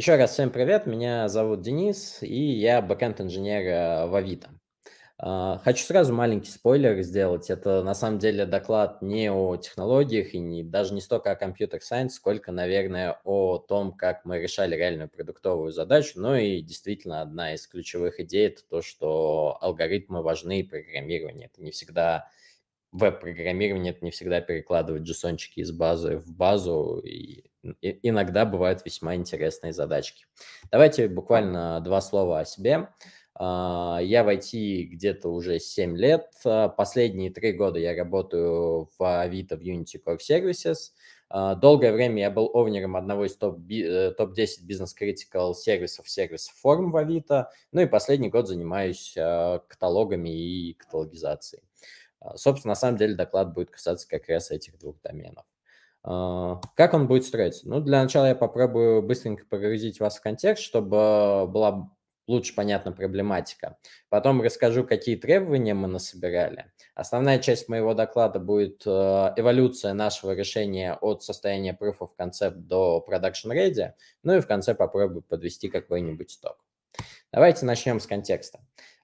Еще раз всем привет, меня зовут Денис, и я бэкэнд-инженер э, в Авито. А, хочу сразу маленький спойлер сделать. Это на самом деле доклад не о технологиях и не, даже не столько о компьютер-сайенс, сколько, наверное, о том, как мы решали реальную продуктовую задачу. Ну и действительно одна из ключевых идей – это то, что алгоритмы важны, программирование – это не всегда веб-программирование это не всегда перекладывать джессончики из базы в базу, и иногда бывают весьма интересные задачки. Давайте буквально два слова о себе. А, я в IT где-то уже 7 лет. А, последние три года я работаю в Авито в Unity Core Services. А, долгое время я был овнером одного из топ-10 топ э, бизнес-критикал сервисов, сервисов форм в Авито. Ну и последний год занимаюсь каталогами и каталогизацией. А, собственно, на самом деле доклад будет касаться как раз этих двух доменов. А, как он будет строиться? Ну, для начала я попробую быстренько погрузить вас в контекст, чтобы была лучше понятна проблематика. Потом расскажу, какие требования мы насобирали. Основная часть моего доклада будет э, эволюция нашего решения от состояния Proof of Concept до Production Ready. Ну и в конце попробую подвести какой-нибудь итог. Давайте начнем с контекста.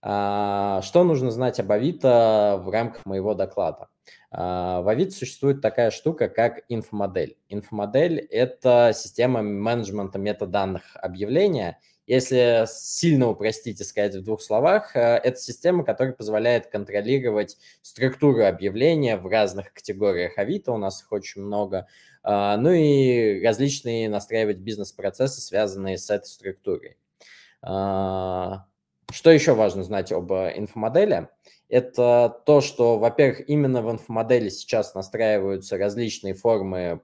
А, что нужно знать об Авито в рамках моего доклада? А, в Авито существует такая штука, как инфомодель. Инфомодель – это система менеджмента метаданных объявления. Если сильно упростить и сказать в двух словах, э, это система, которая позволяет контролировать структуру объявления в разных категориях Авито, у нас их очень много, а, ну и различные настраивать бизнес-процессы, связанные с этой структурой. Что еще важно знать об э, инфомодели? Это то, что, во-первых, именно в инфомодели сейчас настраиваются различные формы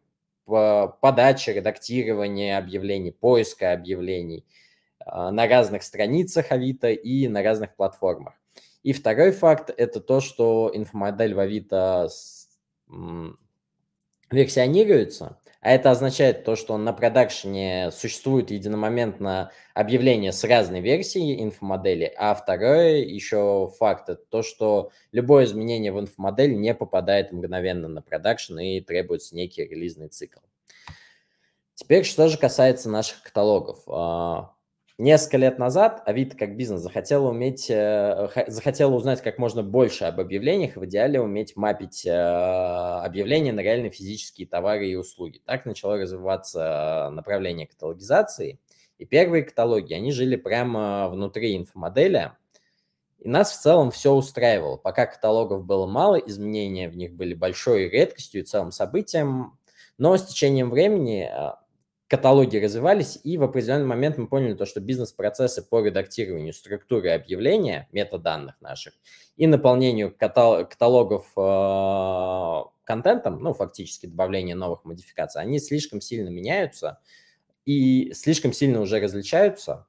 э, подачи, редактирования объявлений, поиска объявлений э, на разных страницах Авито и на разных платформах. И второй факт – это то, что инфомодель в Авито версионируется, а это означает то, что на продакшене существует единомоментно объявление с разной версией инфомодели, а второе еще факт – это то, что любое изменение в инфомодель не попадает мгновенно на продакшен и требуется некий релизный цикл. Теперь, что же касается наших каталогов. А, Несколько лет назад Авито как бизнес захотела уметь, э, захотела узнать как можно больше об объявлениях, в идеале уметь мапить э, объявления на реальные физические товары и услуги. Так начало развиваться направление каталогизации. И первые каталоги, они жили прямо внутри инфомоделя. И нас в целом все устраивало. Пока каталогов было мало, изменения в них были большой редкостью и целым событием. Но с течением времени э, каталоги развивались, и в определенный момент мы поняли то, что бизнес-процессы по редактированию структуры объявления, метаданных наших, и наполнению катал каталогов э контентом, ну, фактически добавление новых модификаций, они слишком сильно меняются и слишком сильно уже различаются,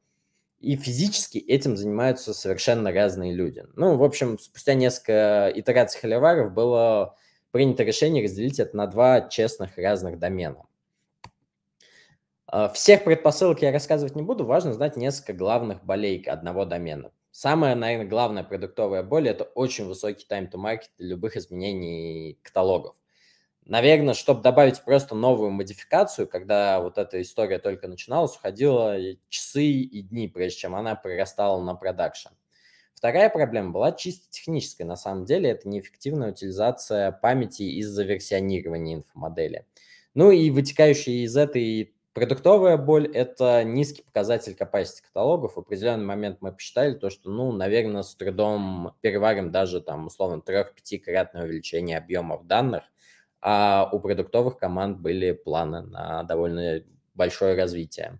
и физически этим занимаются совершенно разные люди. Ну, в общем, спустя несколько итераций холиваров было принято решение разделить это на два честных разных домена. А, всех предпосылок я рассказывать не буду, важно знать несколько главных болей одного домена. Самая, наверное, главная продуктовая боль – это очень высокий time-to-market для любых изменений каталогов. Наверное, чтобы добавить просто новую модификацию, когда вот эта история только начиналась, уходило часы и дни, прежде чем она прирастала на продакшн. Вторая проблема была чисто техническая. На самом деле это неэффективная утилизация памяти из-за версионирования инфомодели. Ну и вытекающие из этой Продуктовая боль – это низкий показатель capacity каталогов. В определенный момент мы посчитали то, что, ну, наверное, с трудом переварим даже там условно трех-пятикратное увеличение объемов данных, а у продуктовых команд были планы на довольно большое развитие.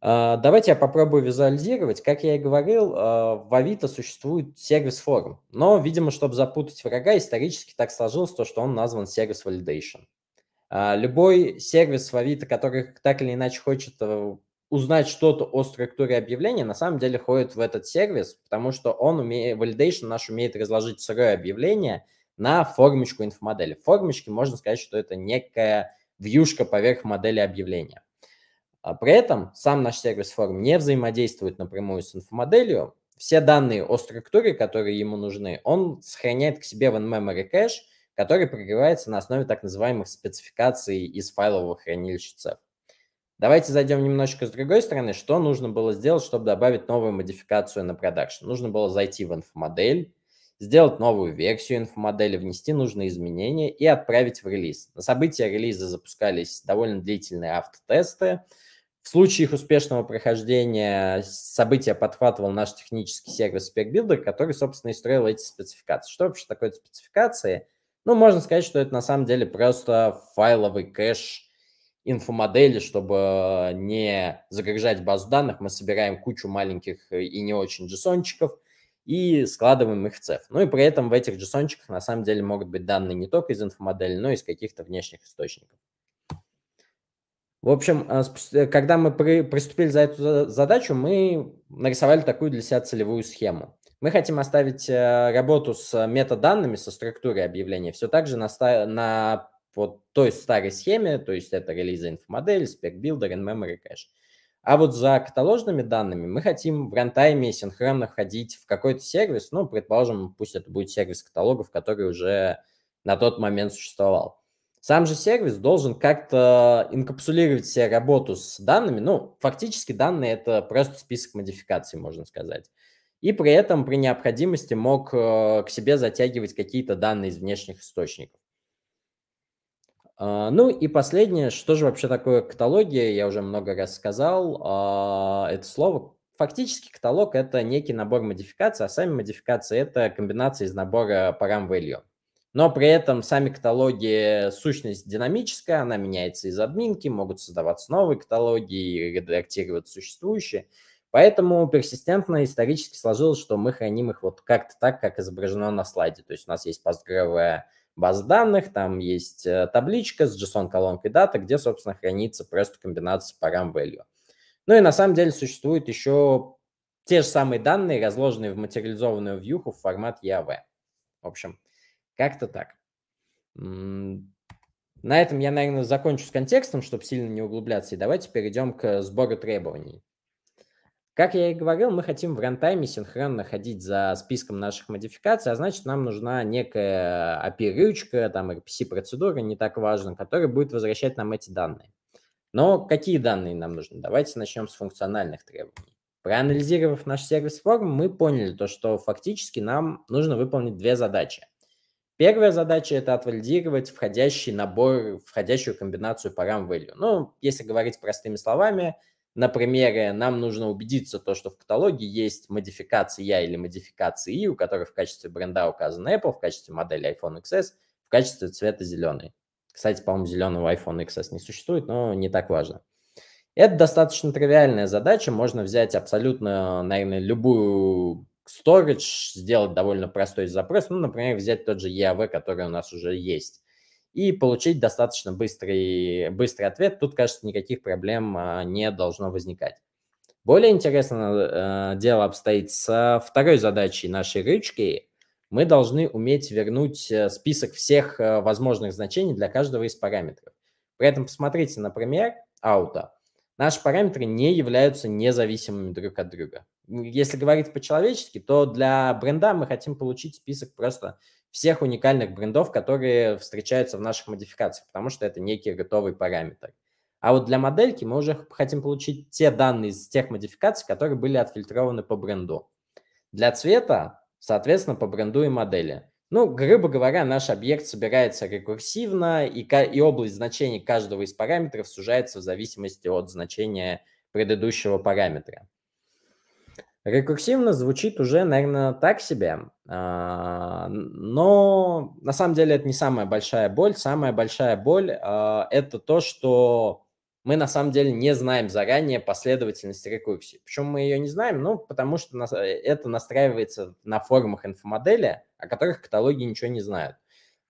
А, давайте я попробую визуализировать. Как я и говорил, а, в Авито существует сервис-форум. Но, видимо, чтобы запутать врага, исторически так сложилось то, что он назван сервис-валидейшн. А, любой сервис в Фавито, который так или иначе хочет э, узнать что-то о структуре объявления, на самом деле ходит в этот сервис, потому что он умеет, validation наш умеет разложить сырое объявление на формочку инфомодели. В формочке можно сказать, что это некая вьюшка поверх модели объявления. А при этом сам наш сервис форм не взаимодействует напрямую с инфомоделью. Все данные о структуре, которые ему нужны, он сохраняет к себе в in-memory кэш, который прогревается на основе так называемых спецификаций из файлового хранилища Давайте зайдем немножечко с другой стороны. Что нужно было сделать, чтобы добавить новую модификацию на продакшн? Нужно было зайти в инфомодель, сделать новую версию инфомодели, внести нужные изменения и отправить в релиз. На события релиза запускались довольно длительные автотесты. В случае их успешного прохождения события подхватывал наш технический сервис SpecBuilder, который, собственно, и строил эти спецификации. Что вообще такое спецификации? Ну, можно сказать, что это на самом деле просто файловый кэш инфомодели, чтобы не загружать базу данных. Мы собираем кучу маленьких э, и не очень джессончиков и складываем их в цеф. Ну и при этом в этих джессончиках на самом деле могут быть данные не только из инфомодели, но и из каких-то внешних источников. В общем, э, э, когда мы приступили за эту задачу, мы нарисовали такую для себя целевую схему. Мы хотим оставить э, работу с э, метаданными, со структурой объявления все так же на, на вот той старой схеме, то есть это релизы инфомодель, спекбилдер, in-memory cache. А вот за каталожными данными мы хотим в рантайме синхронно ходить в какой-то сервис, ну, предположим, пусть это будет сервис каталогов, который уже на тот момент существовал. Сам же сервис должен как-то инкапсулировать себе работу с данными. Ну, фактически данные – это просто список модификаций, можно сказать и при этом при необходимости мог э, к себе затягивать какие-то данные из внешних источников. А, ну и последнее, что же вообще такое каталогия, я уже много раз сказал а, это слово. Фактически каталог – это некий набор модификаций, а сами модификации – это комбинация из набора парам-value. Но при этом сами каталоги, сущность динамическая, она меняется из админки, могут создаваться новые каталоги, и редактировать существующие – Поэтому персистентно исторически сложилось, что мы храним их вот как-то так, как изображено на слайде. То есть у нас есть постгревая база данных, там есть э, табличка с JSON-колонкой дата, где, собственно, хранится просто комбинация парам value. Ну и на самом деле существуют еще те же самые данные, разложенные в материализованную вьюху в формат EAV. В общем, как-то так. На этом я, наверное, закончу с контекстом, чтобы сильно не углубляться, и давайте перейдем к сбору требований. Как я и говорил, мы хотим в рантайме синхронно ходить за списком наших модификаций, а значит, нам нужна некая API-рючка, там RPC-процедура, не так важно, которая будет возвращать нам эти данные. Но какие данные нам нужны? Давайте начнем с функциональных требований. Проанализировав наш сервис форм, мы поняли то, что фактически нам нужно выполнить две задачи. Первая задача – это отвалидировать входящий набор, входящую комбинацию парам value. Ну, если говорить простыми словами – на примере нам нужно убедиться, то, что в каталоге есть модификации я или модификации и, у которой в качестве бренда указан Apple, в качестве модели iPhone XS, в качестве цвета зеленый. Кстати, по-моему, зеленого iPhone XS не существует, но не так важно. Это достаточно тривиальная задача. Можно взять абсолютно, наверное, любую storage, сделать довольно простой запрос. Ну, например, взять тот же EAV, который у нас уже есть и получить достаточно быстрый, быстрый ответ. Тут, кажется, никаких проблем а, не должно возникать. Более интересно э, дело обстоит со второй задачей нашей ручки Мы должны уметь вернуть э, список всех э, возможных значений для каждого из параметров. При этом посмотрите, например, аута. Наши параметры не являются независимыми друг от друга. Если говорить по-человечески, то для бренда мы хотим получить список просто всех уникальных брендов, которые встречаются в наших модификациях, потому что это некий готовый параметр. А вот для модельки мы уже хотим получить те данные из тех модификаций, которые были отфильтрованы по бренду. Для цвета, соответственно, по бренду и модели. Ну, грубо говоря, наш объект собирается рекурсивно, и, и область значений каждого из параметров сужается в зависимости от значения предыдущего параметра. Рекурсивно звучит уже, наверное, так себе, а, но на самом деле это не самая большая боль. Самая большая боль а, – это то, что мы на самом деле не знаем заранее последовательности рекурсии. Почему мы ее не знаем? Ну, потому что э, это настраивается на форумах инфомодели, о которых каталоги ничего не знают.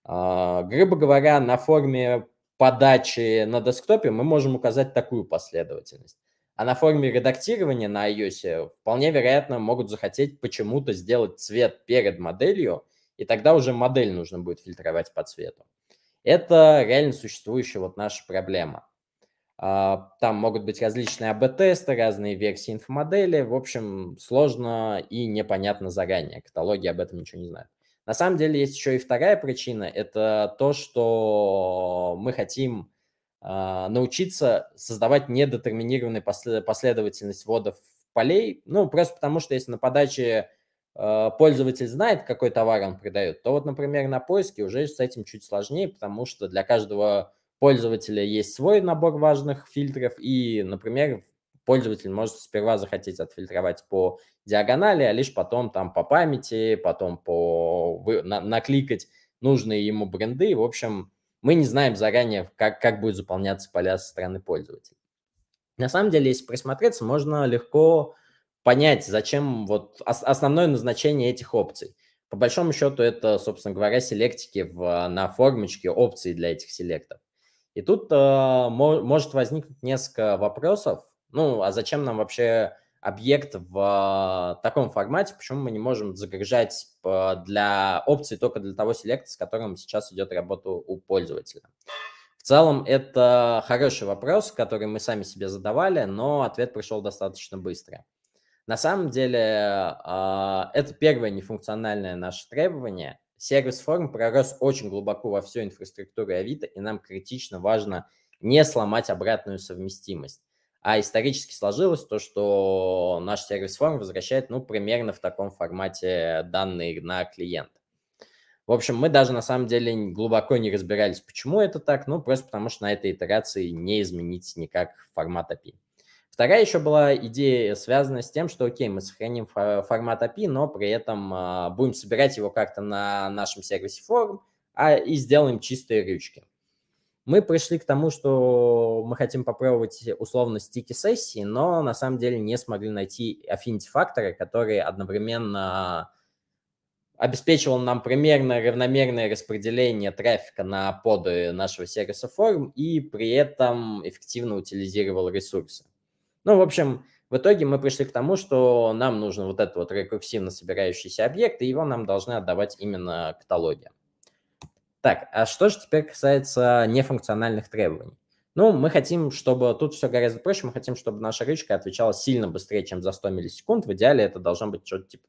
А, грубо говоря, на форме подачи на десктопе мы можем указать такую последовательность. А на форме редактирования на iOS вполне вероятно могут захотеть почему-то сделать цвет перед моделью, и тогда уже модель нужно будет фильтровать по цвету. Это реально существующая вот наша проблема. А, там могут быть различные АБ-тесты, разные версии инфомодели. В общем, сложно и непонятно заранее. Каталоги об этом ничего не знают. На самом деле есть еще и вторая причина. Это то, что мы хотим а, научиться создавать недетерминированную последовательность вводов полей, ну, просто потому что если на подаче а, пользователь знает, какой товар он продает, то вот, например, на поиске уже с этим чуть сложнее, потому что для каждого пользователя есть свой набор важных фильтров, и, например, пользователь может сперва захотеть отфильтровать по диагонали, а лишь потом там по памяти, потом по накликать нужные ему бренды, в общем, мы не знаем заранее, как, как будет заполняться поля со стороны пользователя. На самом деле, если присмотреться, можно легко понять, зачем вот основное назначение этих опций. По большому счету, это, собственно говоря, селектики в, на формочке опций для этих селектов. И тут э, может возникнуть несколько вопросов. Ну, а зачем нам вообще объект в э, таком формате, почему мы не можем загружать э, для опции только для того селекта, с которым сейчас идет работа у пользователя. В целом это хороший вопрос, который мы сами себе задавали, но ответ пришел достаточно быстро. На самом деле э, это первое нефункциональное наше требование. Сервис форм пророс очень глубоко во всю инфраструктуру Авито, и нам критично важно не сломать обратную совместимость. А исторически сложилось то, что наш сервис-форм возвращает, ну, примерно в таком формате данные на клиента. В общем, мы даже на самом деле глубоко не разбирались, почему это так, ну, просто потому что на этой итерации не изменить никак формат API. Вторая еще была идея, связанная с тем, что, окей, мы сохраним формат API, но при этом а, будем собирать его как-то на нашем сервисе форм, а и сделаем чистые ручки мы пришли к тому, что мы хотим попробовать условно стики сессии, но на самом деле не смогли найти affinity факторы, которые одновременно обеспечивал нам примерно равномерное распределение трафика на поды нашего сервиса форум и при этом эффективно утилизировал ресурсы. Ну, в общем, в итоге мы пришли к тому, что нам нужен вот этот вот рекурсивно собирающийся объект, и его нам должны отдавать именно каталоги. Так, а что же теперь касается нефункциональных требований? Ну, мы хотим, чтобы тут все гораздо проще, мы хотим, чтобы наша ручка отвечала сильно быстрее, чем за 100 миллисекунд. В идеале это должно быть что-то типа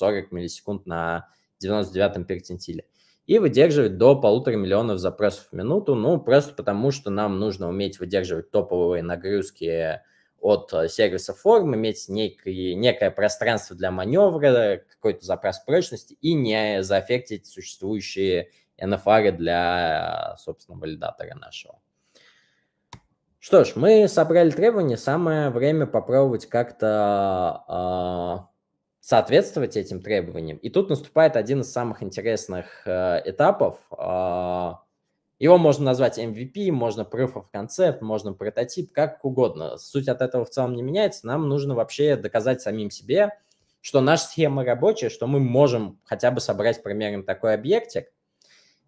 20-40 миллисекунд на 99-м перцентиле. И выдерживать до полутора миллионов запросов в минуту, ну, просто потому что нам нужно уметь выдерживать топовые нагрузки от э, сервиса форм, иметь некий, некое пространство для маневра, какой-то запрос прочности и не зафектить существующие NFR а для, собственно, валидатора нашего. Что ж, мы собрали требования, самое время попробовать как-то э, соответствовать этим требованиям. И тут наступает один из самых интересных э, этапов. Э, его можно назвать MVP, можно Proof of Concept, можно прототип, как угодно. Суть от этого в целом не меняется. Нам нужно вообще доказать самим себе, что наша схема рабочая, что мы можем хотя бы собрать примерно такой объектик,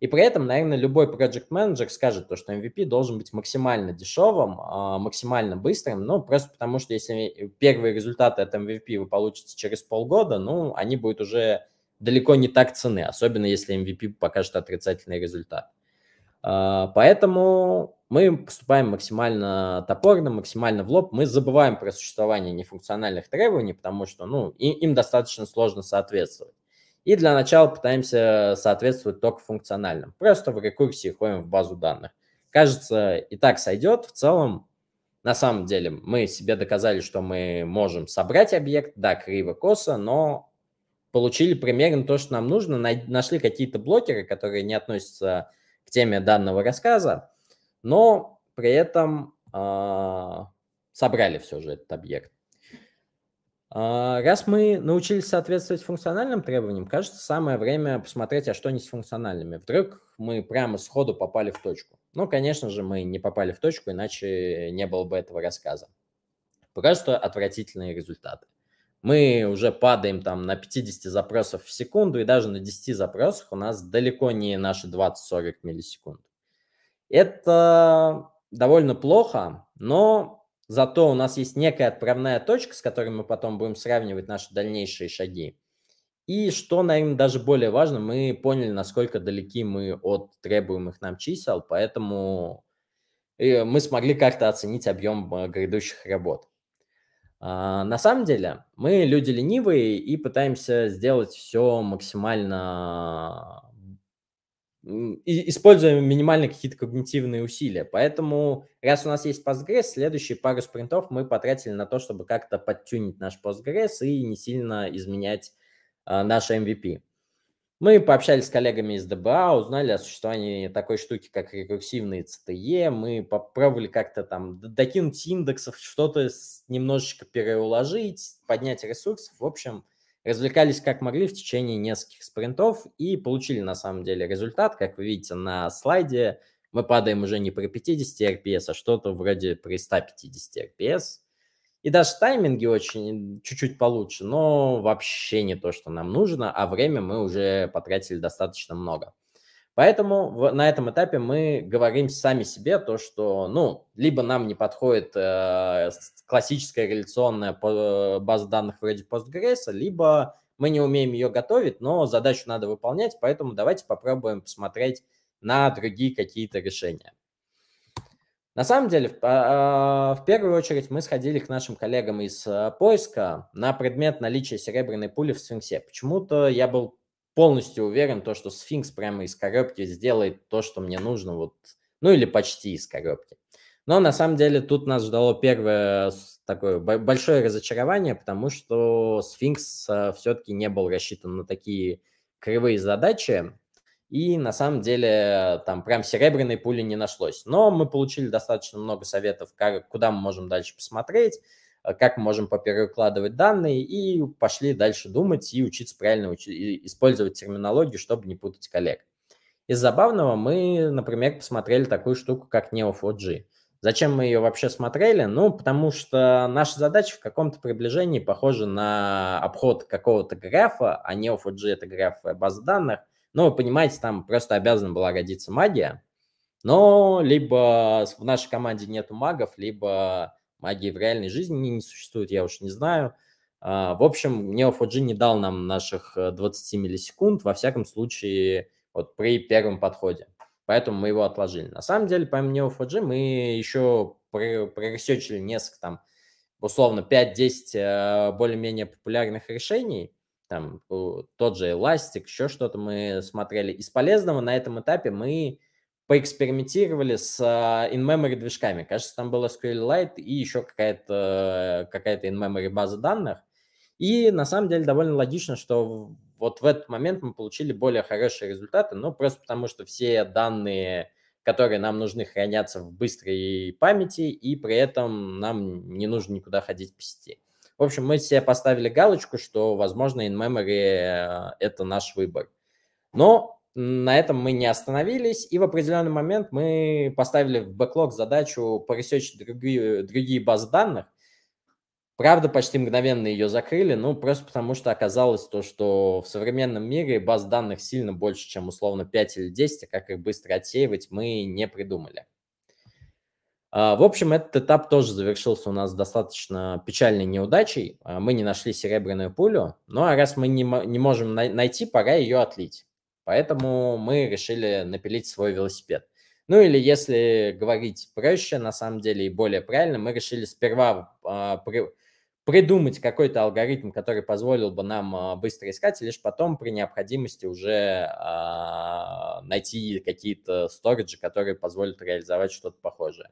и при этом, наверное, любой project менеджер скажет то, что MVP должен быть максимально дешевым, а, максимально быстрым, ну, просто потому что если э, первые результаты от MVP вы получите через полгода, ну, они будут уже далеко не так цены, особенно если MVP покажет отрицательный результат. А, поэтому мы поступаем максимально топорно, максимально в лоб. Мы забываем про существование нефункциональных требований, потому что ну, им, им достаточно сложно соответствовать. И для начала пытаемся соответствовать только функциональным. Просто в рекурсии ходим в базу данных. Кажется, и так сойдет. В целом, на самом деле, мы себе доказали, что мы можем собрать объект, да, криво-косо, но получили примерно то, что нам нужно, нашли какие-то блокеры, которые не относятся к теме данного рассказа, но при этом э, собрали все же этот объект. А, раз мы научились соответствовать функциональным требованиям, кажется, самое время посмотреть, а что не с функциональными. Вдруг мы прямо сходу попали в точку. Ну, конечно же, мы не попали в точку, иначе не было бы этого рассказа. Пока отвратительные результаты. Мы уже падаем там на 50 запросов в секунду, и даже на 10 запросах у нас далеко не наши 20-40 миллисекунд. Это довольно плохо, но Зато у нас есть некая отправная точка, с которой мы потом будем сравнивать наши дальнейшие шаги. И что, наверное, даже более важно, мы поняли, насколько далеки мы от требуемых нам чисел, поэтому э, мы смогли как-то оценить объем э, грядущих работ. А, на самом деле мы люди ленивые и пытаемся сделать все максимально и используем минимально какие-то когнитивные усилия. Поэтому, раз у нас есть Postgres, следующие пару спринтов мы потратили на то, чтобы как-то подтюнить наш Postgres и не сильно изменять а, наш MVP. Мы пообщались с коллегами из ДБА, узнали о существовании такой штуки, как рекурсивные CTE. Мы попробовали как-то там докинуть индексов, что-то немножечко переуложить, поднять ресурсов. В общем, развлекались как могли в течение нескольких спринтов и получили на самом деле результат. Как вы видите на слайде, мы падаем уже не при 50 RPS, а что-то вроде при 150 RPS. И даже тайминги очень чуть-чуть получше, но вообще не то, что нам нужно, а время мы уже потратили достаточно много. Поэтому на этом этапе мы говорим сами себе то, что, ну, либо нам не подходит э, классическая реляционная э, база данных вроде Postgres, либо мы не умеем ее готовить, но задачу надо выполнять, поэтому давайте попробуем посмотреть на другие какие-то решения. На самом деле, в а, а, первую очередь мы сходили к нашим коллегам из э, поиска на предмет наличия серебряной пули в Сфинксе. Почему-то я был полностью уверен, то, что сфинкс прямо из коробки сделает то, что мне нужно, вот, ну или почти из коробки. Но на самом деле тут нас ждало первое такое большое разочарование, потому что сфинкс э, все-таки не был рассчитан на такие кривые задачи, и на самом деле там прям серебряной пули не нашлось. Но мы получили достаточно много советов, как, куда мы можем дальше посмотреть, Э, как мы можем поперекладывать данные, и пошли дальше думать и учиться правильно уч... и использовать терминологию, чтобы не путать коллег. Из забавного мы, например, посмотрели такую штуку, как Neo4G. Зачем мы ее вообще смотрели? Ну, потому что наша задача в каком-то приближении похожа на обход какого-то графа, а Neo4G – это граф э, базы данных. Ну, вы понимаете, там просто обязана была родиться магия. Но либо в нашей команде нету магов, либо Магии в реальной жизни не, не существует, я уж не знаю. А, в общем, Neo4j не дал нам наших 20 э, миллисекунд, во всяком случае, вот при первом подходе. Поэтому мы его отложили. На самом деле, помимо Neo4j, мы еще проресечили несколько там, условно, 5-10 э, более-менее популярных решений, там э, тот же эластик, еще что-то мы смотрели. Из полезного на этом этапе мы поэкспериментировали с а, in-memory движками. Кажется, там был SQLite и еще какая-то какая, э, какая in-memory база данных. И на самом деле довольно логично, что вот в этот момент мы получили более хорошие результаты, но ну, просто потому, что все данные, которые нам нужны, хранятся в быстрой памяти, и при этом нам не нужно никуда ходить по сети. В общем, мы себе поставили галочку, что, возможно, in-memory э, – это наш выбор. Но на этом мы не остановились, и в определенный момент мы поставили в бэклог задачу поресечить другие, другие базы данных. Правда, почти мгновенно ее закрыли, ну, просто потому что оказалось то, что в современном мире баз данных сильно больше, чем условно 5 или 10, а как их быстро отсеивать, мы не придумали. А, в общем, этот этап тоже завершился у нас достаточно печальной неудачей. А, мы не нашли серебряную пулю, но ну, а раз мы не, не можем найти, пора ее отлить. Поэтому мы решили напилить свой велосипед. Ну или если говорить проще, на самом деле, и более правильно, мы решили сперва э, при, придумать какой-то алгоритм, который позволил бы нам э, быстро искать, и лишь потом при необходимости уже э, найти какие-то сториджи, которые позволят реализовать что-то похожее.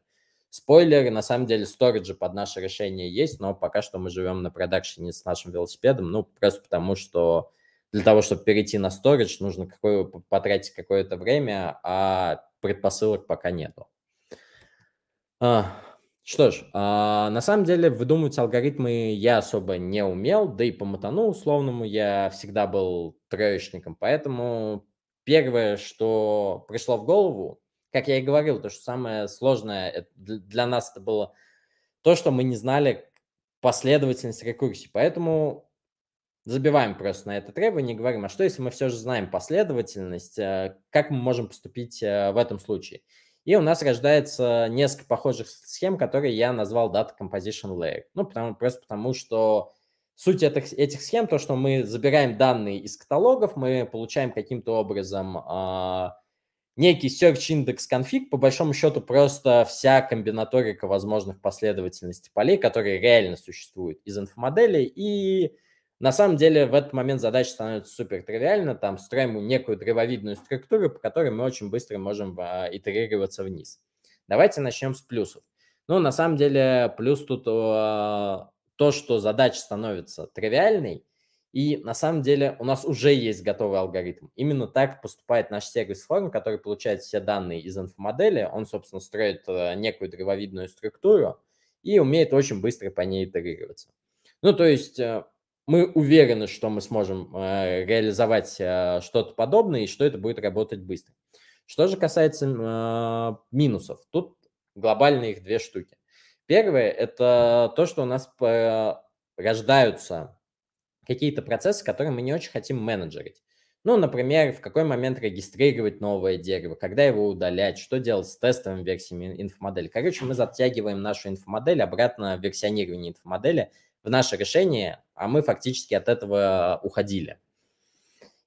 Спойлер, на самом деле сториджи под наше решение есть, но пока что мы живем на продакшене с нашим велосипедом, ну просто потому что для того, чтобы перейти на storage, нужно какое, потратить какое-то время, а предпосылок пока нету. А, что ж, а, на самом деле выдумывать алгоритмы я особо не умел, да и по матану условному я всегда был троечником, поэтому первое, что пришло в голову, как я и говорил, то, что самое сложное э, для нас это было то, что мы не знали последовательность рекурсий, поэтому забиваем просто на это требование и говорим, а что если мы все же знаем последовательность, э, как мы можем поступить э, в этом случае? И у нас рождается несколько похожих схем, которые я назвал Data Composition Layer. Ну, потому, просто потому, что суть этих, этих схем то, что мы забираем данные из каталогов, мы получаем каким-то образом э, некий search index config, по большому счету просто вся комбинаторика возможных последовательностей полей, которые реально существуют из инфомодели, и на самом деле в этот момент задача становится супер тривиальна, там строим некую древовидную структуру, по которой мы очень быстро можем а, итерироваться вниз. Давайте начнем с плюсов. Ну, на самом деле, плюс тут то, что задача становится тривиальной, и на самом деле у нас уже есть готовый алгоритм. Именно так поступает наш сервис форм, который получает все данные из инфомодели. Он, собственно, строит э, некую древовидную структуру и умеет очень быстро по ней итерироваться. Ну, то есть э, мы уверены, что мы сможем э, реализовать э, что-то подобное и что это будет работать быстро. Что же касается э, минусов, тут глобально их две штуки. Первое – это то, что у нас рождаются какие-то процессы, которые мы не очень хотим менеджерить. Ну, например, в какой момент регистрировать новое дерево, когда его удалять, что делать с тестовыми версиями инфомодели. Короче, мы затягиваем нашу инфомодель обратно в версионирование инфомодели – в наше решение, а мы фактически от этого уходили.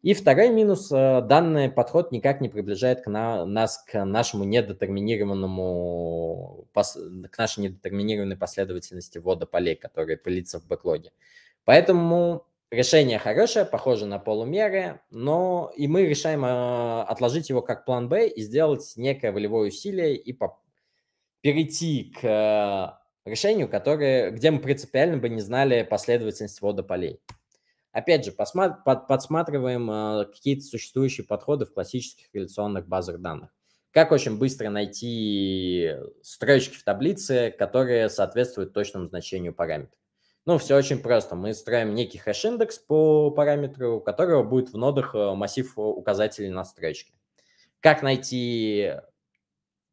И второй минус э, – данный подход никак не приближает к на, нас к нашему недетерминированному, к нашей недетерминированной последовательности ввода полей, которые пылится в бэклоге. Поэтому решение хорошее, похоже на полумеры, но и мы решаем э, отложить его как план Б и сделать некое волевое усилие и перейти к э, решению, которое, где мы принципиально бы не знали последовательность ввода полей. Опять же, посмат, под, подсматриваем э, какие-то существующие подходы в классических реляционных базах данных. Как очень быстро найти строчки в таблице, которые соответствуют точному значению параметра? Ну, все очень просто. Мы строим некий хэш-индекс по параметру, у которого будет в нодах э, массив э, указателей на строчке. Как найти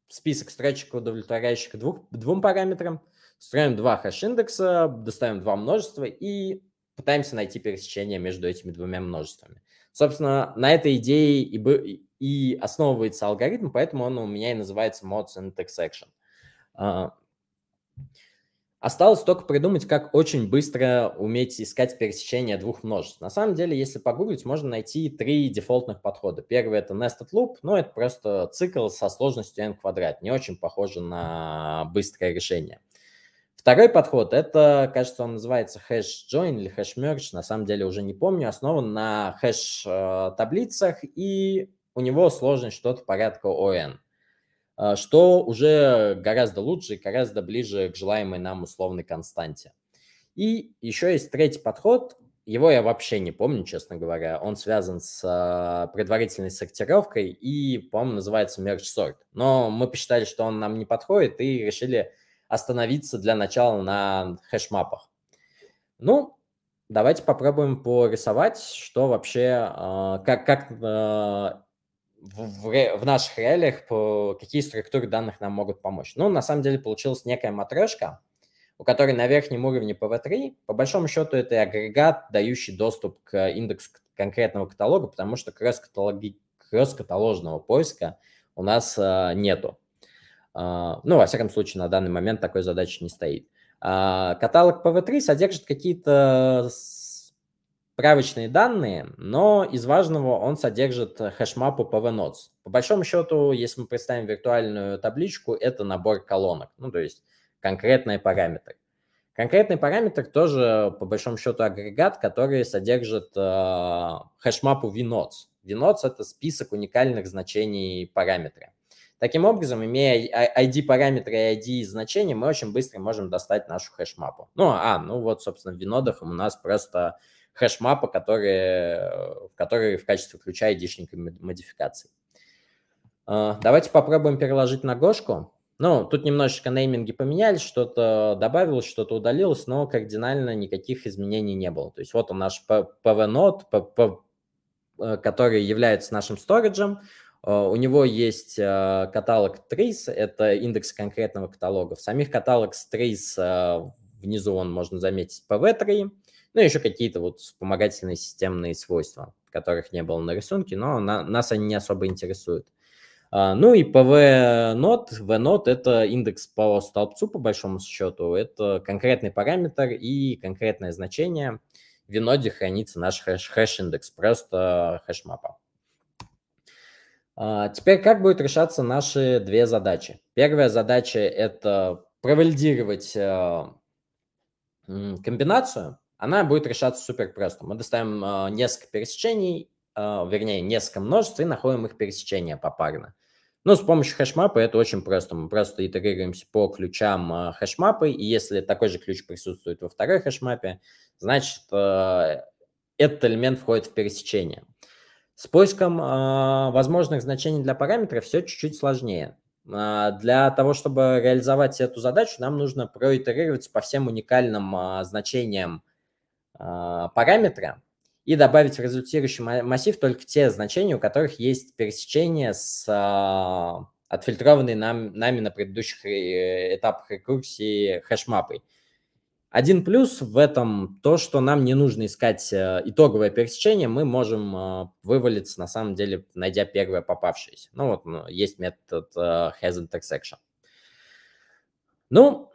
список строчек, удовлетворяющих двух, двум параметрам – строим два хэш-индекса, доставим два множества и пытаемся найти пересечение между этими двумя множествами. Собственно, на этой идее и, бы, и основывается алгоритм, поэтому он у меня и называется mod syntax action. А, осталось только придумать, как очень быстро уметь искать пересечение двух множеств. На самом деле, если погуглить, можно найти три дефолтных подхода. Первый – это nested loop, но это просто цикл со сложностью n квадрат. Не очень похоже на быстрое решение. Второй подход – это, кажется, он называется хэш-join или хэш-merge, на самом деле уже не помню, основан на хэш-таблицах, и у него сложность что-то порядка O(n), э, что уже гораздо лучше и гораздо ближе к желаемой нам условной константе. И еще есть третий подход, его я вообще не помню, честно говоря. Он связан с э, предварительной сортировкой и, по-моему, называется merge sort. Но мы посчитали, что он нам не подходит и решили остановиться для начала на хэшмапах. Ну, давайте попробуем порисовать, что вообще, а, как, как э, в, в, наших реалиях, какие структуры данных нам могут помочь. Ну, на самом деле получилась некая матрешка, у которой на верхнем уровне PV3, по большому счету, это агрегат, дающий доступ к индексу конкретного каталога, потому что кросс-каталожного поиска у нас э, нету. А, ну, во всяком случае, на данный момент такой задачи не стоит. А, каталог PV3 содержит какие-то справочные данные, но из важного он содержит хэшмапу PVNodes. По большому счету, если мы представим виртуальную табличку, это набор колонок, ну, то есть конкретные параметры. Конкретный параметр тоже, по большому счету, агрегат, который содержит э, хэшмапу VNodes. VNodes – это список уникальных значений параметра. Таким образом, имея ID-параметры а, и ID-значения, мы очень быстро можем достать нашу хэшмапу. Ну, а, ну вот, собственно, в винодах у нас просто хэшмапа, которые, которые в качестве ключа id модификаций. А, давайте попробуем переложить на Гошку. Ну, тут немножечко нейминги поменялись, что-то добавилось, что-то удалилось, но кардинально никаких изменений не было. То есть вот он наш pvnode, э, который является нашим сториджем, Э, у него есть э, каталог Trace, это индекс конкретного каталога. В самих каталог Trace э, внизу он можно заметить PV3, ну и еще какие-то вот вспомогательные системные свойства, которых не было на рисунке, но на, нас они не особо интересуют. А, ну и PV-нот, V-нот – это индекс по столбцу, по большому счету. Это конкретный параметр и конкретное значение. В виноде хранится наш хэш-индекс, хэш просто хэш-мапа. А, теперь как будут решаться наши две задачи? Первая задача – это провалидировать э, комбинацию. Она будет решаться супер просто. Мы достаем э, несколько пересечений, э, вернее, несколько множеств и находим их пересечения попарно. Ну, с помощью хэшмапа это очень просто. Мы просто итерируемся по ключам хэшмапа, и если такой же ключ присутствует во второй хэшмапе, значит, этот элемент входит в пересечение. С поиском э, возможных значений для параметра все чуть-чуть сложнее. Э, для того, чтобы реализовать эту задачу, нам нужно проитерироваться по всем уникальным э, значениям э, параметра и добавить в результирующий массив только те значения, у которых есть пересечение с э, отфильтрованной нам, нами на предыдущих э, этапах рекурсии хэшмапой. Один плюс в этом то, что нам не нужно искать э, итоговое пересечение, мы можем э, вывалиться, на самом деле, найдя первое попавшееся. Ну вот, ну, есть метод э, has intersection. Ну,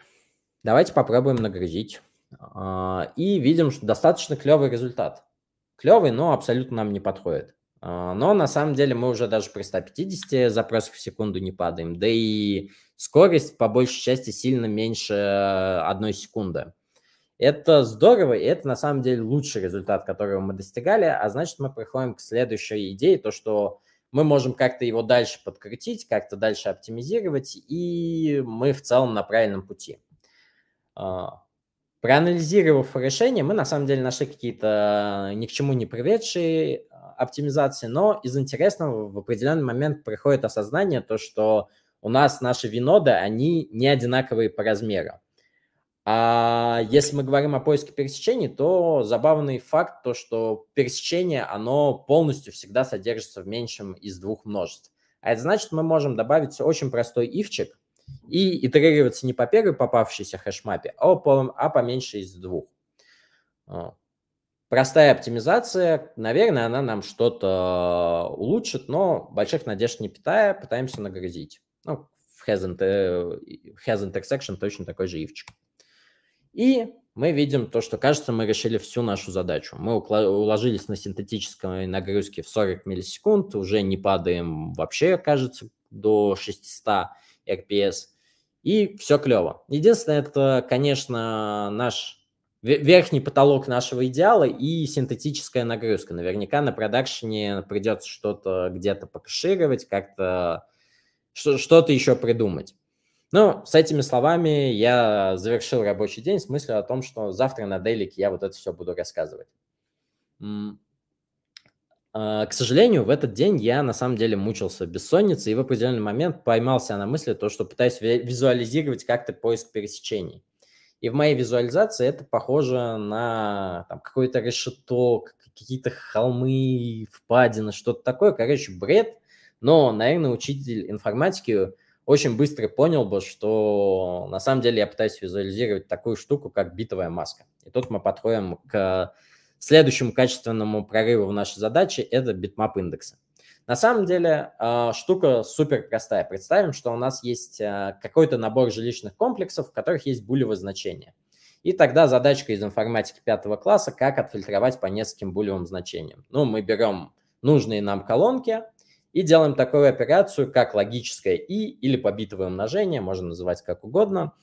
давайте попробуем нагрузить. А, и видим, что достаточно клевый результат. Клевый, но абсолютно нам не подходит. А, но на самом деле мы уже даже при 150 запросах в секунду не падаем. Да и скорость по большей части сильно меньше одной секунды. Это здорово, и это на самом деле лучший результат, которого мы достигали, а значит мы приходим к следующей идее, то, что мы можем как-то его дальше подкрутить, как-то дальше оптимизировать, и мы в целом на правильном пути. А, проанализировав решение, мы на самом деле нашли какие-то э, ни к чему не приведшие а, оптимизации, но из интересного в определенный момент приходит осознание то, что у нас наши виноды, они не одинаковые по размерам. А если мы говорим о поиске пересечений, то забавный факт то, что пересечение, оно полностью всегда содержится в меньшем из двух множеств. А это значит, мы можем добавить очень простой ивчик и итерироваться не по первой попавшейся хэшмапе, а по, а по меньшей из двух. А, простая оптимизация, наверное, она нам что-то улучшит, но больших надежд не питая, пытаемся нагрузить. Ну, в has, э, has intersection точно такой же ивчик. И мы видим то, что, кажется, мы решили всю нашу задачу. Мы уложились на синтетической нагрузке в 40 миллисекунд, уже не падаем вообще, кажется, до 600 RPS, и все клево. Единственное, это, конечно, наш верхний потолок нашего идеала и синтетическая нагрузка. Наверняка на продакшене придется что-то где-то покашировать, как-то что-то еще придумать. Ну, с этими словами я завершил рабочий день с мыслью о том, что завтра на делике я вот это все буду рассказывать. А, к сожалению, в этот день я на самом деле мучился бессонницей и в определенный момент поймался на мысли то, что пытаюсь визуализировать как-то поиск пересечений. И в моей визуализации это похоже на там, какой-то решеток, какие-то холмы, впадины, что-то такое. Короче, бред. Но, наверное, учитель информатики очень быстро понял бы, что на самом деле я пытаюсь визуализировать такую штуку, как битовая маска. И тут мы подходим к следующему качественному прорыву в нашей задаче – это битмап индекса. На самом деле а, штука супер простая. Представим, что у нас есть а, какой-то набор жилищных комплексов, в которых есть булевое значение. И тогда задачка из информатики пятого класса, как отфильтровать по нескольким булевым значениям. Ну, мы берем нужные нам колонки, и делаем такую операцию, как логическое «и» или побитовое умножение, можно называть как угодно.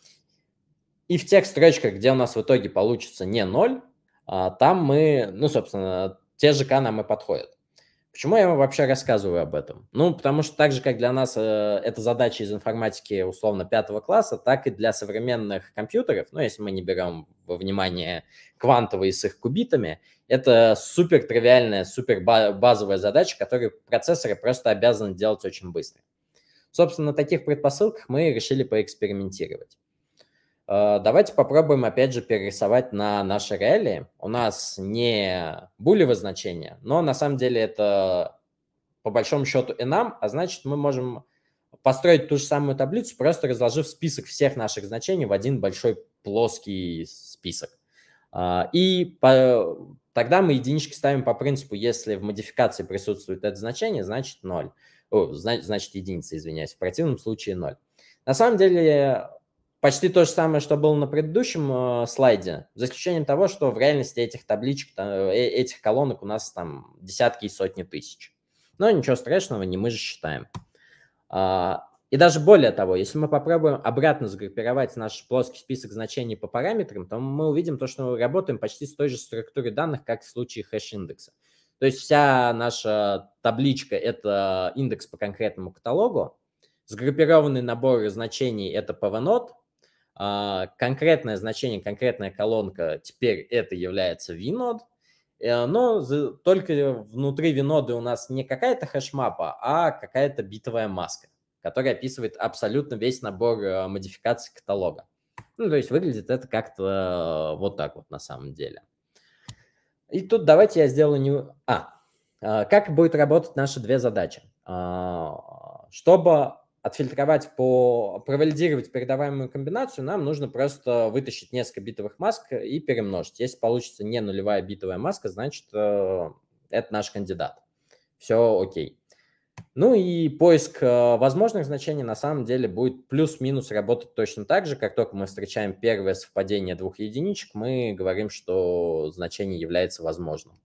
И в тех строчках, где у нас в итоге получится не 0, а, там мы, ну, собственно, те же К нам и подходят. Почему я вам вообще рассказываю об этом? Ну, потому что так же, как для нас э, это задача из информатики условно пятого класса, так и для современных компьютеров, ну, если мы не берем во внимание квантовые с их кубитами, это супер тривиальная, супер базовая задача, которую процессоры просто обязаны делать очень быстро. Собственно, на таких предпосылках мы решили поэкспериментировать. Э, давайте попробуем, опять же, перерисовать на наши реалии. У нас не булево значение, но на самом деле это по большому счету и нам, а значит мы можем построить ту же самую таблицу, просто разложив список всех наших значений в один большой плоский список. Э, и Тогда мы единички ставим по принципу, если в модификации присутствует это значение, значит 0. О, значит единица, извиняюсь. В противном случае 0. На самом деле почти то же самое, что было на предыдущем э, слайде, за исключением того, что в реальности этих табличек, э, э, этих колонок у нас там десятки и сотни тысяч. Но ничего страшного, не мы же считаем. А, и даже более того, если мы попробуем обратно сгруппировать наш плоский список значений по параметрам, то мы увидим то, что мы работаем почти с той же структурой данных, как в случае хэш-индекса. То есть вся наша табличка – это индекс по конкретному каталогу, сгруппированный набор значений – это pvnode, а, конкретное значение, конкретная колонка теперь это является vnode, э, но только внутри виноды у нас не какая-то хэшмапа, а какая-то битовая маска который описывает абсолютно весь набор э, модификаций каталога. Ну, то есть выглядит это как-то э, вот так вот на самом деле. И тут давайте я сделаю не... А, э, как будет работать наши две задачи? А, чтобы отфильтровать по, провалидировать передаваемую комбинацию, нам нужно просто вытащить несколько битовых маск и перемножить. Если получится не нулевая битовая маска, значит, это наш кандидат. Все окей. Ну и поиск э, возможных значений на самом деле будет плюс-минус работать точно так же. Как только мы встречаем первое совпадение двух единичек, мы говорим, что значение является возможным.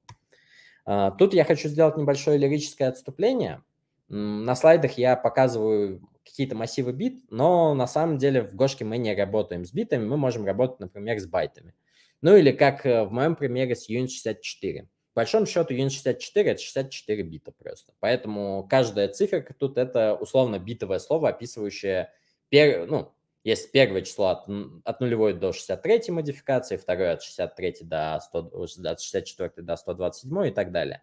А, тут я хочу сделать небольшое лирическое отступление. На слайдах я показываю какие-то массивы бит, но на самом деле в Гошке мы не работаем с битами, мы можем работать, например, с байтами. Ну или как э, в моем примере с Unit64 большому счету Unix64 – это 64 бита просто. Поэтому каждая циферка тут – это условно битовое слово, описывающее, пер... ну, есть первое число от, от 0 до 63 модификации, второе от 63 до 100, от 64 до 127 и так далее.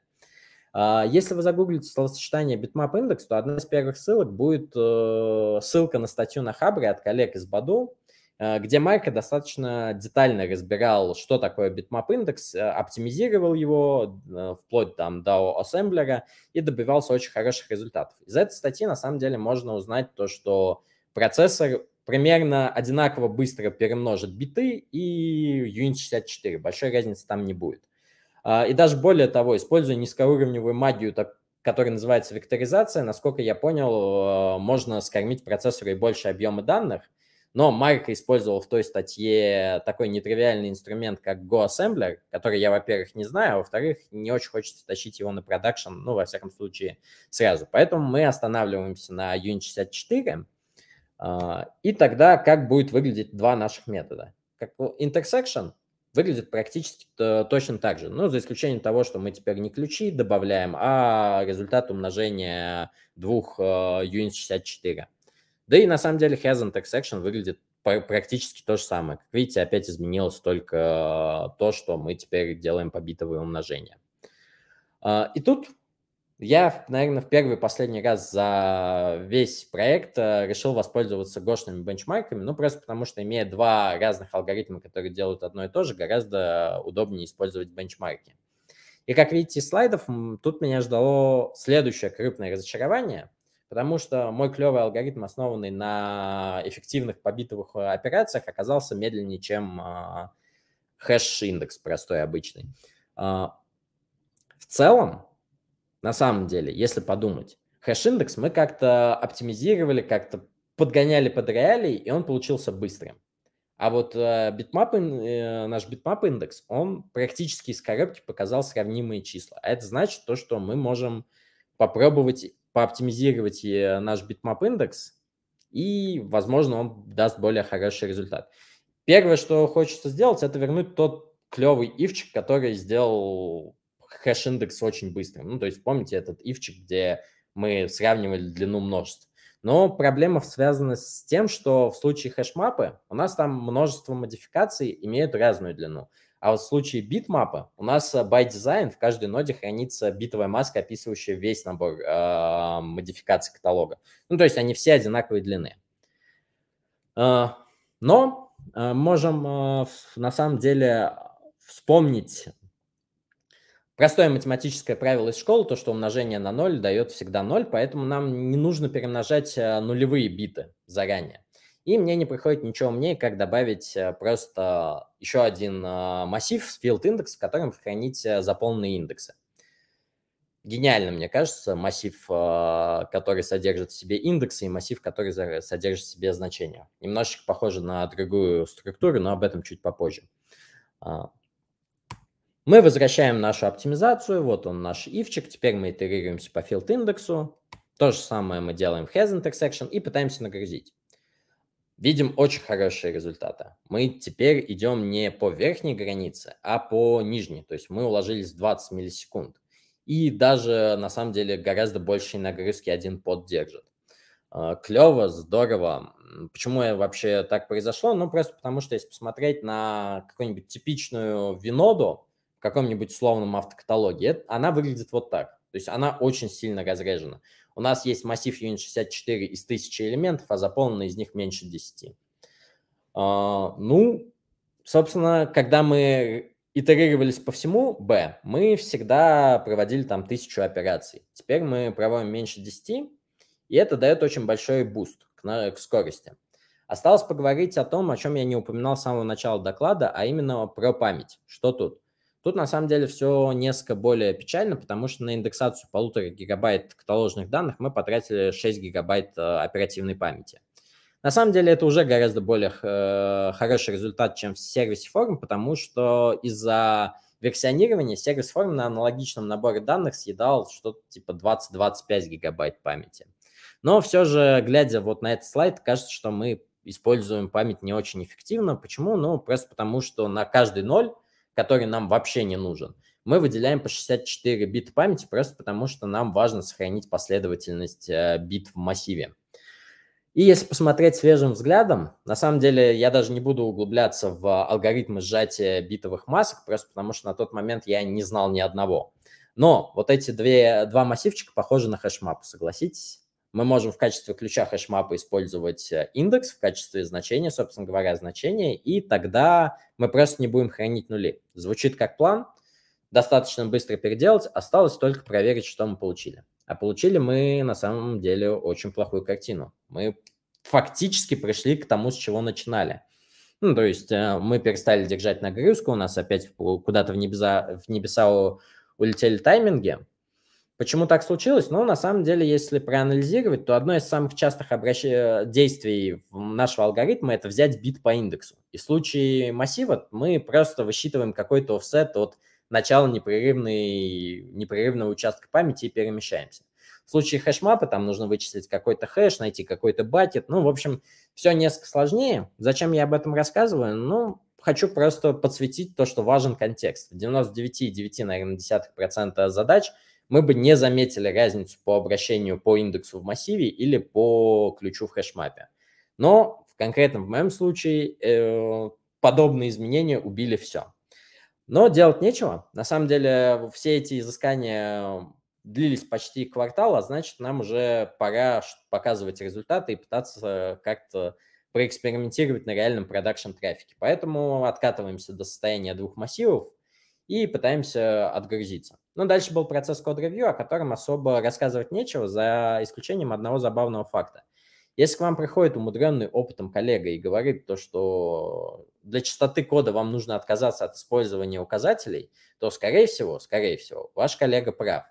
А, если вы загуглите словосочетание bitmap индекс, то одна из первых ссылок будет э, ссылка на статью на Хабре от коллег из Баду, Э, где Майка достаточно детально разбирал, что такое битмап индекс, э, оптимизировал его э, вплоть там, до ассемблера и добивался очень хороших результатов. Из этой статьи на самом деле можно узнать то, что процессор примерно одинаково быстро перемножит биты и UIN64. Большой разницы там не будет. А, и даже более того, используя низкоуровневую магию, так которая называется векторизация, насколько я понял, можно скормить процессору и больше объема данных, но Марк использовал в той статье такой нетривиальный инструмент, как GoAssembler, который я, во-первых, не знаю, а во-вторых, не очень хочется тащить его на продакшн, ну, во всяком случае, сразу. Поэтому мы останавливаемся на Unit 64, а, и тогда как будет выглядеть два наших метода. Как intersection ну, выглядит практически точно так же, ну, за исключением того, что мы теперь не ключи добавляем, а результат умножения двух а, Unit 64. Да и на самом деле Hasn't Text Section выглядит практически то же самое. Как видите, опять изменилось только то, что мы теперь делаем побитовые умножения. А, и тут я, наверное, в первый и последний раз за весь проект э, решил воспользоваться гошными бенчмарками, ну, просто потому что, имея два разных алгоритма, которые делают одно и то же, гораздо удобнее использовать бенчмарки. И, как видите из слайдов, тут меня ждало следующее крупное разочарование – Потому что мой клевый алгоритм, основанный на эффективных побитовых э, операциях, оказался медленнее, чем а, хэш-индекс простой, обычный. А, в целом, на самом деле, если подумать, хэш-индекс мы как-то оптимизировали, как-то подгоняли под реалии, и он получился быстрым. А вот э, битмап, э, наш битмап индекс, он практически из коробки показал сравнимые числа. А это значит то, что мы можем попробовать пооптимизировать э, наш битмап индекс, и, возможно, он даст более хороший результат. Первое, что хочется сделать, это вернуть тот клевый ивчик, который сделал хэш-индекс очень быстрым. Ну, то есть помните этот ивчик, где мы сравнивали длину множеств. Но проблема связана с тем, что в случае хэшмапы у нас там множество модификаций имеют разную длину. А вот в случае битмапа у нас by э, design в каждой ноде хранится битовая маска, описывающая весь набор э, модификаций каталога. Ну, то есть они все одинаковой длины. Э, но э, можем э, на самом деле вспомнить простое математическое правило из школы, то, что умножение на 0 дает всегда 0, поэтому нам не нужно перемножать э, нулевые биты заранее. И мне не приходит ничего умнее, как добавить э, просто еще один э, массив с field индекс, в котором хранить э, заполненные индексы. Гениально, мне кажется, массив, который содержит в себе индексы и массив, который содержит в себе значения. Немножечко похоже на другую структуру, но об этом чуть попозже. А. Мы возвращаем нашу оптимизацию. Вот он наш ивчик. Теперь мы итерируемся по field индексу. То же самое мы делаем в has intersection и пытаемся нагрузить видим очень хорошие результаты. Мы теперь идем не по верхней границе, а по нижней. То есть мы уложились 20 миллисекунд. И даже, на самом деле, гораздо большие нагрузки один под держит. Э, клево, здорово. Почему вообще так произошло? Ну, просто потому что, если посмотреть на какую-нибудь типичную виноду в каком-нибудь словном автокаталоге, она выглядит вот так. То есть она очень сильно разрежена. У нас есть массив unit64 из 1000 элементов, а заполнено из них меньше 10. А, ну, собственно, когда мы итерировались по всему B, мы всегда проводили там тысячу операций. Теперь мы проводим меньше 10, и это дает очень большой буст к, к скорости. Осталось поговорить о том, о чем я не упоминал с самого начала доклада, а именно про память. Что тут? Тут на самом деле все несколько более печально, потому что на индексацию полутора гигабайт каталожных данных мы потратили 6 гигабайт э, оперативной памяти. На самом деле это уже гораздо более э, хороший результат, чем в сервисе Форум, потому что из-за версионирования сервис Форум на аналогичном наборе данных съедал что-то типа 20-25 гигабайт памяти. Но все же, глядя вот на этот слайд, кажется, что мы используем память не очень эффективно. Почему? Ну, просто потому что на каждый ноль который нам вообще не нужен. Мы выделяем по 64 бита памяти просто потому, что нам важно сохранить последовательность э, бит в массиве. И если посмотреть свежим взглядом, на самом деле я даже не буду углубляться в э, алгоритмы сжатия битовых масок, просто потому что на тот момент я не знал ни одного. Но вот эти две, два массивчика похожи на хешмап, согласитесь? Мы можем в качестве ключа хэшмапа использовать э, индекс в качестве значения, собственно говоря, значения, и тогда мы просто не будем хранить нули. Звучит как план, достаточно быстро переделать, осталось только проверить, что мы получили. А получили мы на самом деле очень плохую картину. Мы фактически пришли к тому, с чего начинали. Ну, то есть э, мы перестали держать нагрузку, у нас опять куда-то в небеса, в небеса улетели тайминги, Почему так случилось? Ну, на самом деле, если проанализировать, то одно из самых частых обращ... Э, действий нашего алгоритма – это взять бит по индексу. И в случае массива мы просто высчитываем какой-то офсет от начала непрерывной, непрерывного участка памяти и перемещаемся. В случае хэшмапа там нужно вычислить какой-то хэш, найти какой-то бакет. Ну, в общем, все несколько сложнее. Зачем я об этом рассказываю? Ну, хочу просто подсветить то, что важен контекст. 99,9, наверное, десятых процента задач – мы бы не заметили разницу по обращению по индексу в массиве или по ключу в хэшмапе. Но в конкретном в моем случае э, подобные изменения убили все. Но делать нечего. На самом деле все эти изыскания длились почти квартал, а значит нам уже пора показывать результаты и пытаться как-то проэкспериментировать на реальном продакшн-трафике. Поэтому откатываемся до состояния двух массивов и пытаемся отгрузиться. Но дальше был процесс код-ревью, о котором особо рассказывать нечего, за исключением одного забавного факта. Если к вам приходит умудренный опытом коллега и говорит то, что для чистоты кода вам нужно отказаться от использования указателей, то, скорее всего, скорее всего, ваш коллега прав.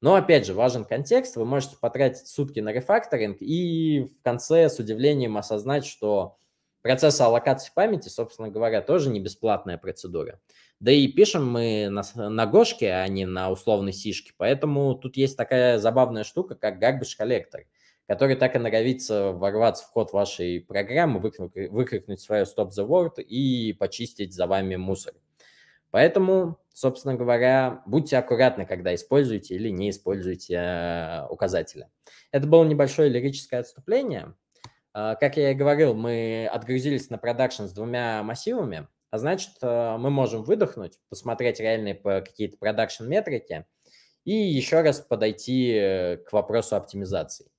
Но, опять же, важен контекст. Вы можете потратить сутки на рефакторинг и в конце с удивлением осознать, что Процесс аллокации памяти, собственно говоря, тоже не бесплатная процедура. Да и пишем мы на, на гошке, а не на условной сишке. Поэтому тут есть такая забавная штука, как garbage коллектор который так и норовится ворваться в ход вашей программы, выкрикнуть, выкрикнуть свое Stop the World и почистить за вами мусор. Поэтому, собственно говоря, будьте аккуратны, когда используете или не используете э, указатели. Это было небольшое лирическое отступление. А, как я и говорил, мы отгрузились на продакшн с двумя массивами, а значит, э, мы можем выдохнуть, посмотреть реальные какие-то продакшн-метрики и еще раз подойти э, к вопросу оптимизации.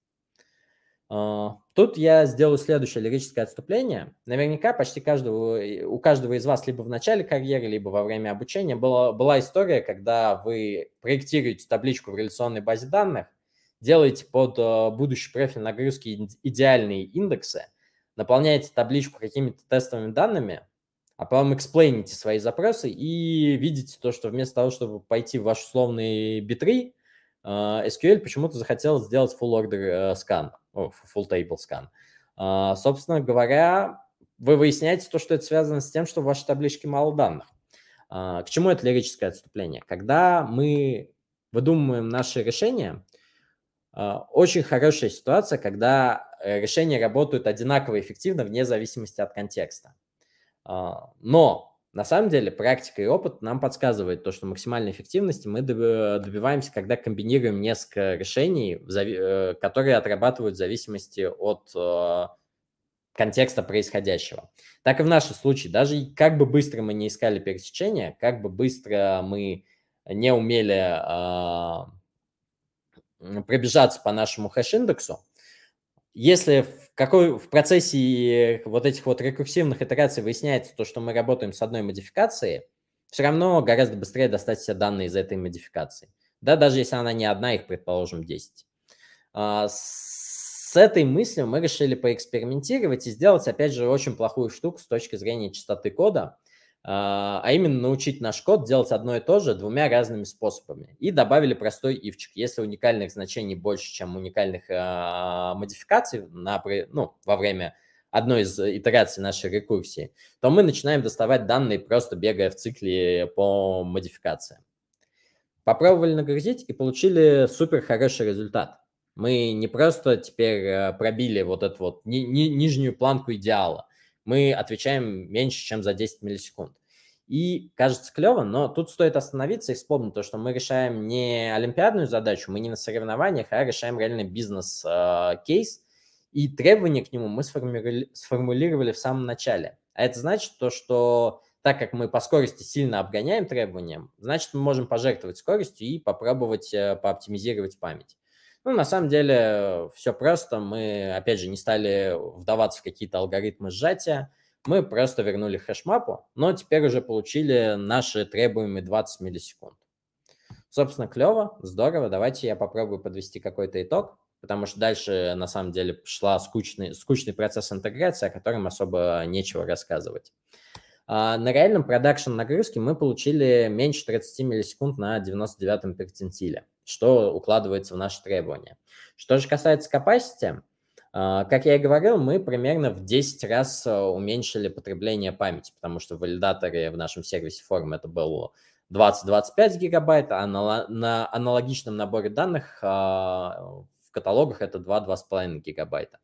А, тут я сделаю следующее лирическое отступление. Наверняка почти каждого, э, у каждого из вас либо в начале карьеры, либо во время обучения была, была история, когда вы проектируете табличку в реляционной базе данных, делаете под э, будущий профиль нагрузки идеальные индексы, наполняете табличку какими-то тестовыми данными, а потом эксплейните свои запросы и видите то, что вместо того, чтобы пойти в ваш условный битры, SQL э, почему-то захотел сделать full order scan, э, full table scan. Собственно говоря, вы выясняете то, что это связано с тем, что в вашей табличке мало данных. К чему это лирическое отступление? Когда мы выдумываем наши решения, а, очень хорошая ситуация, когда э, решения работают одинаково эффективно вне зависимости от контекста. А, но на самом деле практика и опыт нам подсказывает то, что максимальной эффективности мы э, добиваемся, когда комбинируем несколько решений, э, которые отрабатывают в зависимости от контекста происходящего. Так и в нашем случае, даже как бы быстро мы не искали пересечения, как бы быстро мы не умели а, пробежаться по нашему хэш-индексу. Если в, какой, в процессе вот этих вот рекурсивных итераций выясняется то, что мы работаем с одной модификацией, все равно гораздо быстрее достать все данные из этой модификации. Да, даже если она не одна, их, предположим, 10. А, с этой мыслью мы решили поэкспериментировать и сделать, опять же, очень плохую штуку с точки зрения частоты кода – а, а именно научить наш код делать одно и то же двумя разными способами. И добавили простой ивчик. Если уникальных значений больше, чем уникальных э, модификаций на, ну, во время одной из итераций нашей рекурсии, то мы начинаем доставать данные, просто бегая в цикле по модификациям. Попробовали нагрузить и получили супер хороший результат. Мы не просто теперь э, пробили вот эту вот ни ни нижнюю планку идеала – мы отвечаем меньше, чем за 10 миллисекунд. И кажется клево, но тут стоит остановиться и вспомнить то, что мы решаем не олимпиадную задачу, мы не на соревнованиях, а решаем реальный бизнес-кейс, а, и требования к нему мы сформулировали в самом начале. А это значит то, что так как мы по скорости сильно обгоняем требования, значит, мы можем пожертвовать скоростью и попробовать э, пооптимизировать память. Ну, на самом деле, все просто. Мы, опять же, не стали вдаваться в какие-то алгоритмы сжатия. Мы просто вернули хэшмапу, но теперь уже получили наши требуемые 20 миллисекунд. Собственно, клево, здорово. Давайте я попробую подвести какой-то итог, потому что дальше, на самом деле, шла скучный, скучный процесс интеграции, о котором особо нечего рассказывать. А, на реальном продакшн нагрузке мы получили меньше 30 миллисекунд на 99-м перцентиле что укладывается в наши требования. Что же касается capacity, а, как я и говорил, мы примерно в 10 раз э, уменьшили потребление памяти, потому что валидаторы в нашем сервисе форум это было 20-25 гигабайт, а на, аналогичном наборе данных а, в каталогах это 2-2,5 гигабайта.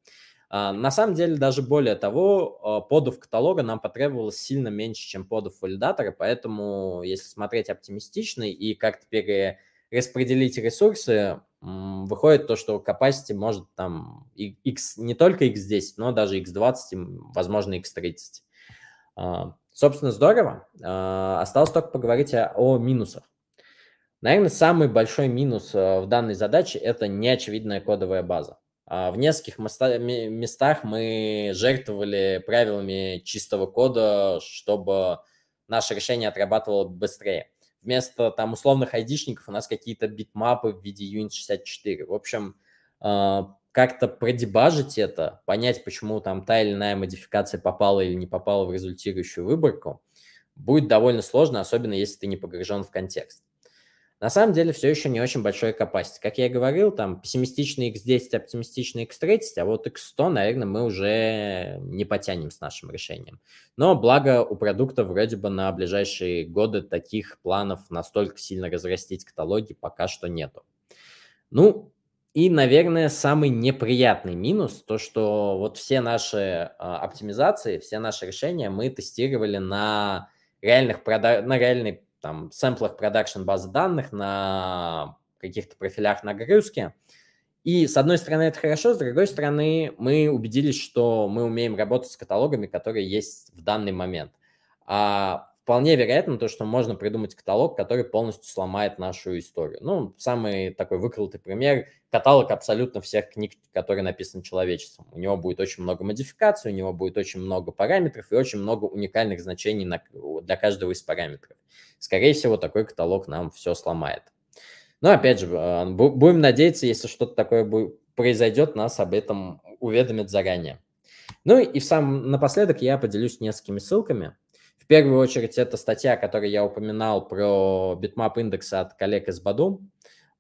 А, на самом деле, даже более того, подов каталога нам потребовалось сильно меньше, чем подов валидатора, поэтому, если смотреть оптимистично и как-то пере распределить ресурсы, выходит то, что capacity может там x, не только x10, но даже x20, возможно, x30. А, собственно, здорово. А, осталось только поговорить о, о минусах. Наверное, самый большой минус а, в данной задаче – это неочевидная кодовая база. В нескольких местах мы жертвовали правилами чистого кода, чтобы наше решение отрабатывало быстрее вместо там условных айдишников у нас какие-то битмапы в виде Unit64. В общем, а, как-то продебажить это, понять, почему там та или иная модификация попала или не попала в результирующую выборку, будет довольно сложно, особенно если ты не погружен в контекст. На самом деле все еще не очень большой capacity. Как я и говорил, там пессимистичный X10, оптимистичный X30, а вот X100, наверное, мы уже не потянем с нашим решением. Но благо у продукта вроде бы на ближайшие годы таких планов настолько сильно разрастить каталоги пока что нету. Ну, и, наверное, самый неприятный минус, то, что вот все наши а, оптимизации, все наши решения мы тестировали на реальных прода... на реальной там сэмплах продакшн базы данных, на каких-то профилях нагрузки. И с одной стороны это хорошо, с другой стороны мы убедились, что мы умеем работать с каталогами, которые есть в данный момент. А вполне вероятно то, что можно придумать каталог, который полностью сломает нашу историю. Ну, самый такой выкрутый пример – каталог абсолютно всех книг, которые написаны человечеством. У него будет очень много модификаций, у него будет очень много параметров и очень много уникальных значений на, для каждого из параметров. Скорее всего, такой каталог нам все сломает. Но, опять же, а, будем надеяться, если что-то такое произойдет, нас об этом уведомят заранее. Ну и сам, напоследок я поделюсь несколькими ссылками – первую очередь, это статья, которую я упоминал про битмап индекса от коллег из Баду.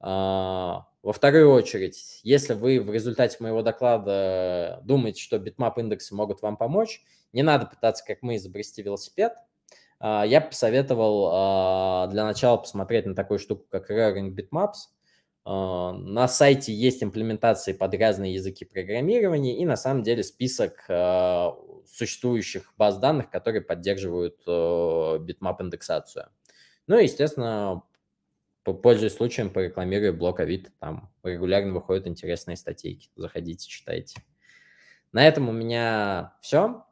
А, во вторую очередь, если вы в результате моего доклада думаете, что битмап индексы могут вам помочь, не надо пытаться, как мы, изобрести велосипед. А, я посоветовал а, для начала посмотреть на такую штуку, как Raring Bitmaps. А, на сайте есть имплементации под разные языки программирования и на самом деле список а, существующих баз данных, которые поддерживают а, битмап индексацию. Ну и, естественно, пользуясь случаем, порекламирую блог Авито. Там регулярно выходят интересные статейки. Заходите, читайте. На этом у меня все.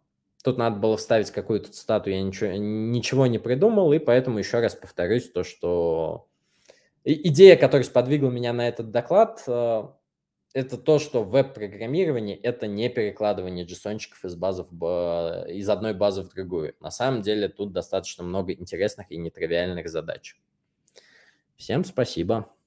Тут надо было вставить какую-то цитату, я ничего, ничего не придумал, и поэтому еще раз повторюсь то, что идея, которая сподвигла меня на этот доклад, э, это то, что веб-программирование – это не перекладывание джесончиков из, базы в, из одной базы в другую. На самом деле тут достаточно много интересных и нетривиальных задач. Всем спасибо.